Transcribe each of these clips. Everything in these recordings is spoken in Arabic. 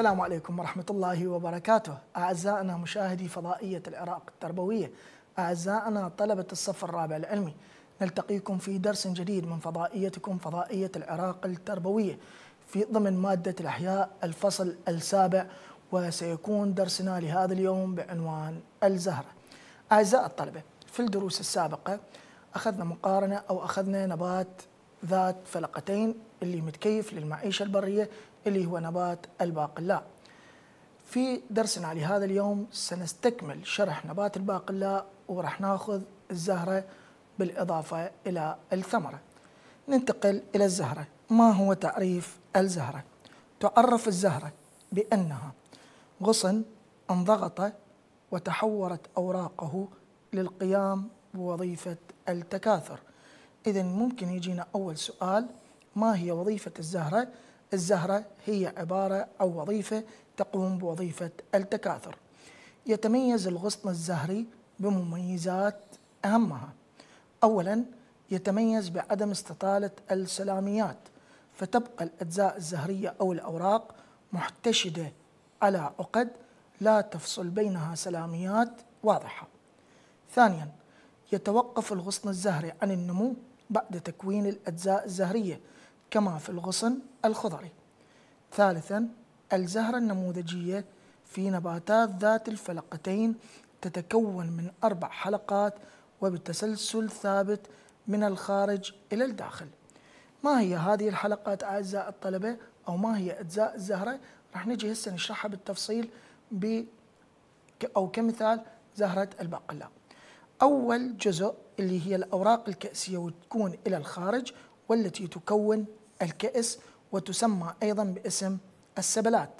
السلام عليكم ورحمة الله وبركاته أعزائنا مشاهدي فضائية العراق التربوية أعزائنا طلبة الصف الرابع العلمي نلتقيكم في درس جديد من فضائيتكم فضائية العراق التربوية في ضمن مادة الأحياء الفصل السابع وسيكون درسنا لهذا اليوم بعنوان الزهرة أعزائي الطلبة في الدروس السابقة أخذنا مقارنة أو أخذنا نبات ذات فلقتين اللي متكيف للمعيشة البرية اللي هو نبات الباقلاء في درسنا لهذا اليوم سنستكمل شرح نبات الباقلاء وراح ناخذ الزهرة بالإضافة إلى الثمرة ننتقل إلى الزهرة ما هو تعريف الزهرة؟ تعرف الزهرة بأنها غصن انضغط وتحورت أوراقه للقيام بوظيفة التكاثر إذا ممكن يجينا أول سؤال ما هي وظيفة الزهرة؟ الزهرة هي عبارة أو وظيفة تقوم بوظيفة التكاثر يتميز الغصن الزهري بمميزات أهمها أولا يتميز بعدم استطالة السلاميات فتبقى الأجزاء الزهرية أو الأوراق محتشدة على عقد لا تفصل بينها سلاميات واضحة ثانيا يتوقف الغصن الزهري عن النمو بعد تكوين الأجزاء الزهرية كما في الغصن الخضري ثالثا الزهرة النموذجية في نباتات ذات الفلقتين تتكون من أربع حلقات وبتسلسل ثابت من الخارج إلى الداخل ما هي هذه الحلقات أعزائي الطلبة أو ما هي أجزاء الزهرة رح نجي هسه نشرحها بالتفصيل ب أو كمثال زهرة البقلاء أول جزء اللي هي الأوراق الكأسية وتكون إلى الخارج والتي تكون الكأس وتسمى أيضا باسم السبلات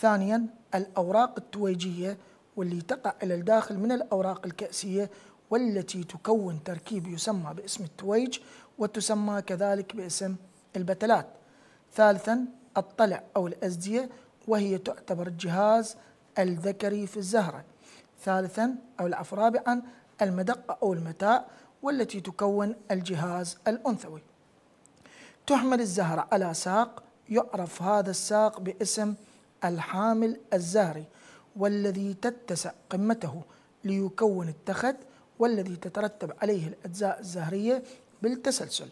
ثانيا الأوراق التويجية واللي تقع إلى الداخل من الأوراق الكأسية والتي تكون تركيب يسمى باسم التويج وتسمى كذلك باسم البتلات ثالثا الطلع أو الأزدية وهي تعتبر الجهاز الذكري في الزهرة ثالثا أو العفرابعا رابعا المدقة أو المتاء والتي تكون الجهاز الأنثوي تحمل الزهرة على ساق يعرف هذا الساق باسم الحامل الزهري والذي تتسع قمته ليكون التخت والذي تترتب عليه الأجزاء الزهرية بالتسلسل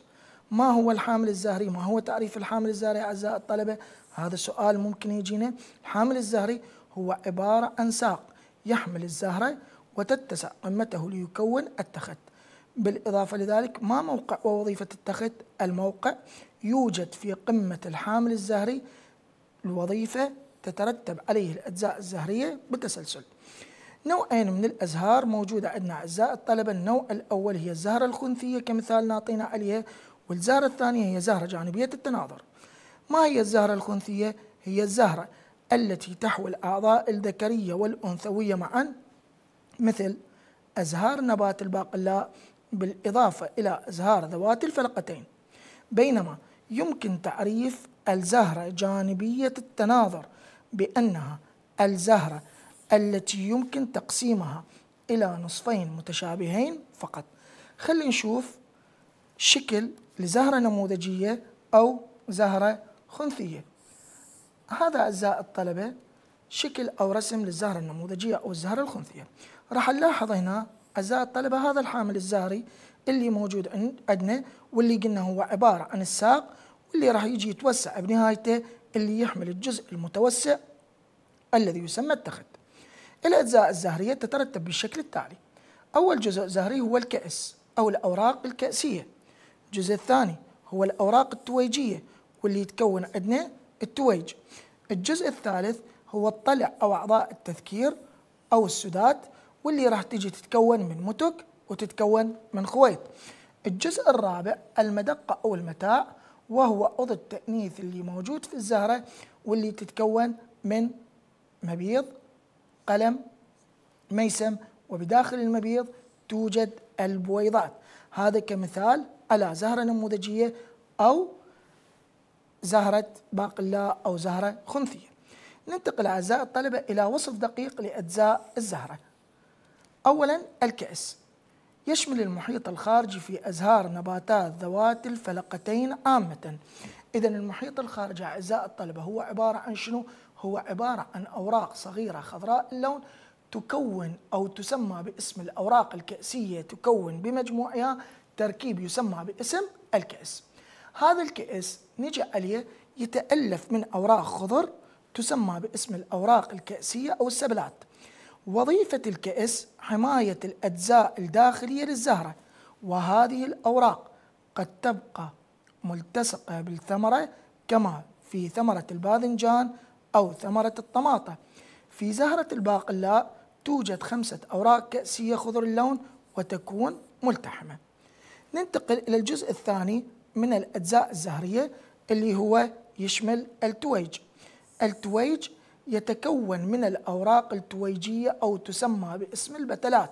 ما هو الحامل الزهري؟ ما هو تعريف الحامل الزهري أعزائي الطلبة؟ هذا سؤال ممكن يجينا الحامل الزهري هو عبارة عن ساق يحمل الزهرة وتتسع قمته ليكون التخت بالإضافة لذلك ما موقع ووظيفة التخت الموقع يوجد في قمة الحامل الزهري الوظيفة تترتب عليه الأجزاء الزهرية بتسلسل نوعين من الأزهار موجودة عندنا أعزائي الطلبة النوع الأول هي الزهرة الخنثية كمثال نعطينا عليها والزهرة الثانية هي زهرة جانبية التناظر ما هي الزهرة الخنثية؟ هي الزهرة التي تحوي الأعضاء الذكرية والأنثوية معا مثل أزهار نبات الباقلاء بالإضافة إلى أزهار ذوات الفلقتين بينما يمكن تعريف الزهرة جانبية التناظر بأنها الزهرة التي يمكن تقسيمها إلى نصفين متشابهين فقط خلي نشوف شكل لزهرة نموذجية أو زهرة خنثية هذا أعزائي الطلبة شكل أو رسم للزهرة النموذجية أو الزهرة الخنثية راح نلاحظ هنا اعزاء الطلبة هذا الحامل الزهري اللي موجود عندنا واللي قلنا هو عبارة عن الساق واللي راح يجي يتوسع بنهايته اللي يحمل الجزء المتوسع الذي يسمى التخت الأجزاء الزهرية تترتب بالشكل التالي أول جزء زهري هو الكأس أو الأوراق الكأسية الجزء الثاني هو الأوراق التويجية واللي يتكون عندنا التويج الجزء الثالث هو الطلع أو أعضاء التذكير أو السدات واللي راح تيجي تتكون من متك وتتكون من خويط الجزء الرابع المدقة أو المتاع وهو أوض التأنيث اللي موجود في الزهرة واللي تتكون من مبيض قلم ميسم وبداخل المبيض توجد البويضات هذا كمثال على زهرة نموذجية أو زهرة باقلاء أو زهرة خنثية ننتقل أعزائي الطلبة إلى وصف دقيق لأجزاء الزهرة أولا الكأس يشمل المحيط الخارجي في أزهار نباتات ذوات الفلقتين عامة إذا المحيط الخارجي أعزائي الطلبة هو عبارة عن شنو؟ هو عبارة عن أوراق صغيرة خضراء اللون تكون أو تسمى باسم الأوراق الكأسية تكون بمجموعها تركيب يسمى باسم الكأس هذا الكأس نجي عليه يتألف من أوراق خضر تسمى باسم الأوراق الكأسية أو السبلات وظيفة الكأس حماية الأجزاء الداخلية للزهرة وهذه الأوراق قد تبقى ملتصقة بالثمرة كما في ثمرة الباذنجان أو ثمرة الطماطة في زهرة الباقلاء توجد خمسة أوراق كأسية خضر اللون وتكون ملتحمة ننتقل إلى الجزء الثاني من الأجزاء الزهرية اللي هو يشمل التويج التويج يتكون من الأوراق التويجية أو تسمى باسم البتلات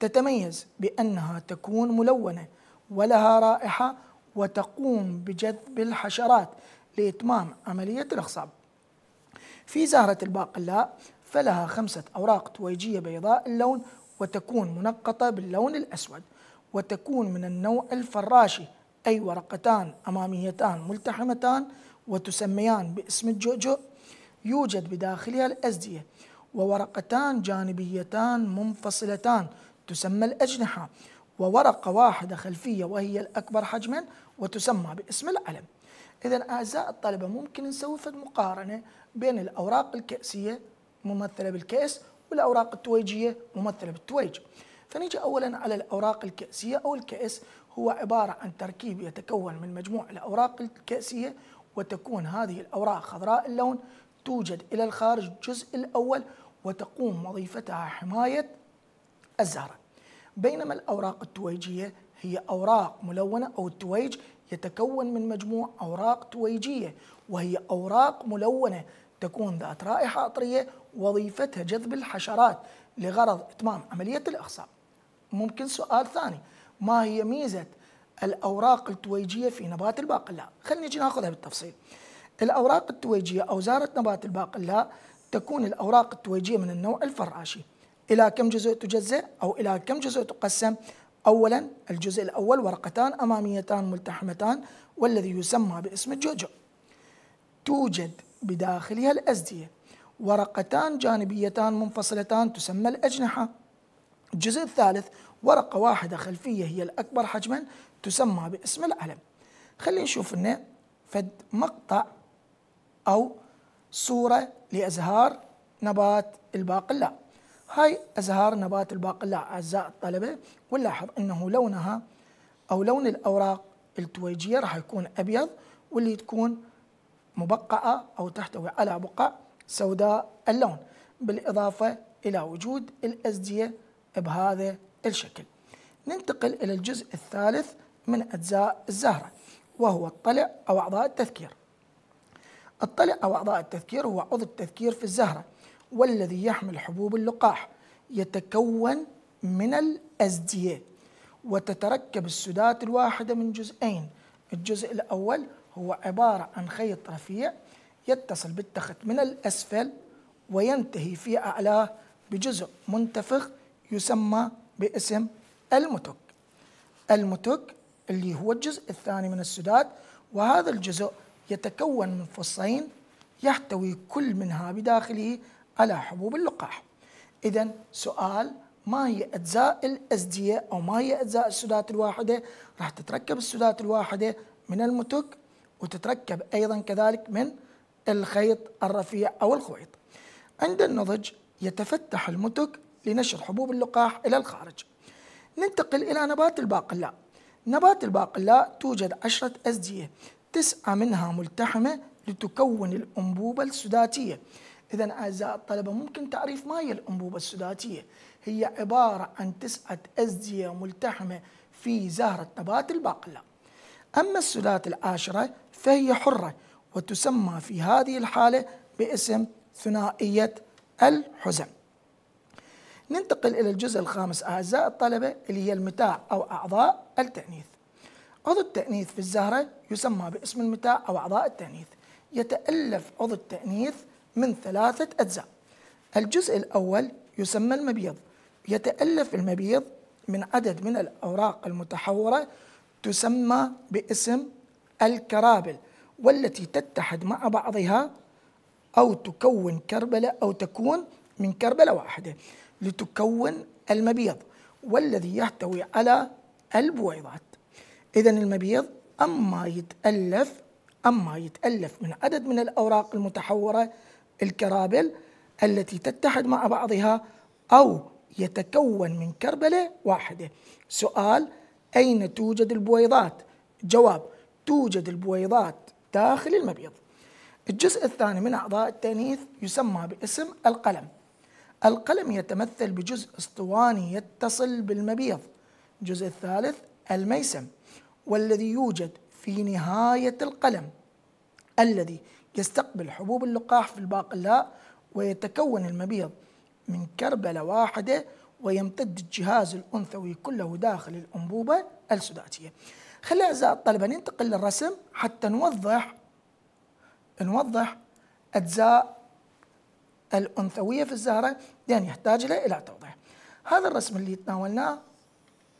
تتميز بأنها تكون ملونة ولها رائحة وتقوم بجذب الحشرات لإتمام عملية الإخصاب في زهرة الباقلاء فلها خمسة أوراق تويجية بيضاء اللون وتكون منقطة باللون الأسود وتكون من النوع الفراشي أي ورقتان أماميتان ملتحمتان وتسميان باسم الجؤجؤ يوجد بداخلها الأزدية وورقتان جانبيتان منفصلتان تسمى الأجنحة وورقة واحدة خلفية وهي الأكبر حجما وتسمى باسم العلم إذا أعزائي الطلبة ممكن نسوي فد مقارنة بين الأوراق الكأسية ممثلة بالكأس والأوراق التويجية ممثلة بالتويج فنيجي أولا على الأوراق الكأسية أو الكأس هو عبارة عن تركيب يتكون من مجموع الأوراق الكأسية وتكون هذه الأوراق خضراء اللون توجد إلى الخارج الجزء الأول وتقوم وظيفتها حماية الزهرة بينما الأوراق التويجية هي أوراق ملونة أو التويج يتكون من مجموع أوراق تويجية وهي أوراق ملونة تكون ذات رائحة عطرية وظيفتها جذب الحشرات لغرض إتمام عملية الإخصاب ممكن سؤال ثاني ما هي ميزة الأوراق التويجية في نبات الباقلاء خلينا نجي ناخذها بالتفصيل الأوراق التويجية أو زارة نبات الباقلاء تكون الأوراق التويجية من النوع الفراشي إلى كم جزء تجزء أو إلى كم جزء تقسم أولا الجزء الأول ورقتان أماميتان ملتحمتان والذي يسمى باسم الجوجو توجد بداخلها الأزدية ورقتان جانبيتان منفصلتان تسمى الأجنحة الجزء الثالث ورقة واحدة خلفية هي الأكبر حجما تسمى باسم العلم خلينا نشوف انه فد مقطع أو صورة لأزهار نبات الباقلاء هاي أزهار نبات الباقلاء أعزائي الطلبة ونلاحظ أنه لونها أو لون الأوراق التويجية راح يكون أبيض واللي تكون مبقعة أو تحتوي على بقع سوداء اللون بالإضافة إلى وجود الأزدية بهذا الشكل ننتقل إلى الجزء الثالث من أجزاء الزهرة وهو الطلع أو أعضاء التذكير الطلع أو أعضاء التذكير هو عضو التذكير في الزهرة والذي يحمل حبوب اللقاح يتكون من الأزدية وتتركب السدات الواحدة من جزئين الجزء الأول هو عبارة عن خيط رفيع يتصل بالتخت من الأسفل وينتهي في أعلاه بجزء منتفخ يسمى باسم المتك المتك اللي هو الجزء الثاني من السدات وهذا الجزء يتكون من فصين يحتوي كل منها بداخله على حبوب اللقاح إذا سؤال ما هي أجزاء الأزدية أو ما هي أجزاء السدات الواحدة راح تتركب السدات الواحدة من المتك وتتركب أيضا كذلك من الخيط الرفيع أو الخويط عند النضج يتفتح المتك لنشر حبوب اللقاح إلى الخارج ننتقل إلى نبات الباقلاء نبات الباقلاء توجد عشرة أزدية تسعة منها ملتحمة لتكون الأنبوبة السداتية إذا أعزائي الطلبة ممكن تعريف ما هي الأنبوبة السداتية هي عبارة عن تسعة أزدية ملتحمة في زهرة نبات الباقلة أما السدات العاشرة فهي حرة وتسمى في هذه الحالة باسم ثنائية الحزم ننتقل إلى الجزء الخامس أعزائي الطلبة اللي هي المتاع أو أعضاء التأنيث عضو التأنيث في الزهرة يسمى باسم المتاع أو أعضاء التأنيث يتألف عضو التأنيث من ثلاثة أجزاء الجزء الأول يسمى المبيض يتألف المبيض من عدد من الأوراق المتحورة تسمى باسم الكرابل والتي تتحد مع بعضها أو تكون كربلة أو تكون من كربلة واحدة لتكون المبيض والذي يحتوي على البويضات إذا المبيض أما يتألف أما يتألف من عدد من الأوراق المتحورة الكرابل التي تتحد مع بعضها أو يتكون من كربلة واحدة سؤال أين توجد البويضات؟ جواب توجد البويضات داخل المبيض الجزء الثاني من أعضاء التأنيث يسمى باسم القلم القلم يتمثل بجزء اسطواني يتصل بالمبيض الجزء الثالث الميسم والذي يوجد في نهاية القلم الذي يستقبل حبوب اللقاح في الباقلاء ويتكون المبيض من كربلة واحدة ويمتد الجهاز الأنثوي كله داخل الأنبوبة السداتية خلي أعزائي الطلبة ننتقل للرسم حتى نوضح نوضح أجزاء الأنثوية في الزهرة لأن يحتاج إلى توضيح هذا الرسم اللي تناولناه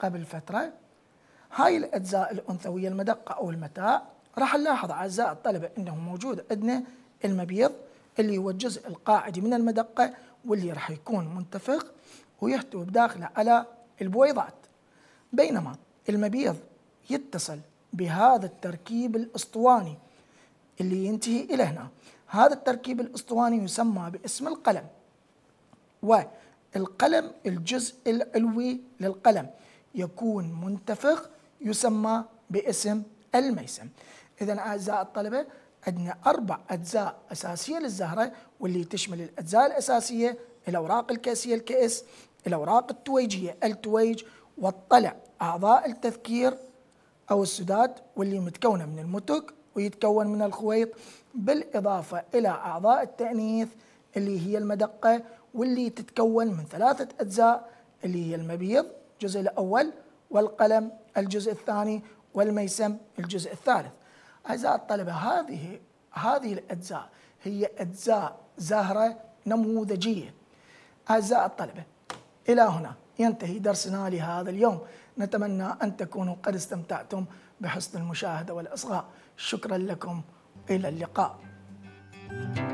قبل فترة هاي الاجزاء الانثويه المدقه او المتاع راح نلاحظ اعزائي الطلبه انه موجود عندنا المبيض اللي هو الجزء القاعدي من المدقه واللي راح يكون منتفخ ويحتوي بداخله على البويضات بينما المبيض يتصل بهذا التركيب الاسطواني اللي ينتهي الى هنا هذا التركيب الاسطواني يسمى باسم القلم والقلم الجزء العلوي للقلم يكون منتفخ يسمى باسم الميسم إذا أعزائي الطلبة عندنا أربع أجزاء أساسية للزهرة واللي تشمل الأجزاء الأساسية الأوراق الكاسية الكأس الأوراق التويجية التويج والطلع أعضاء التذكير أو السداد واللي متكونة من المتك ويتكون من الخويط بالإضافة إلى أعضاء التأنيث اللي هي المدقة واللي تتكون من ثلاثة أجزاء اللي هي المبيض الجزء الأول والقلم الجزء الثاني والميسم الجزء الثالث أعزائي الطلبة هذه هذه الأجزاء هي أجزاء زهرة نموذجية أعزائي الطلبة إلى هنا ينتهي درسنا لهذا اليوم نتمنى أن تكونوا قد استمتعتم بحسن المشاهدة والإصغاء شكرا لكم إلى اللقاء thank you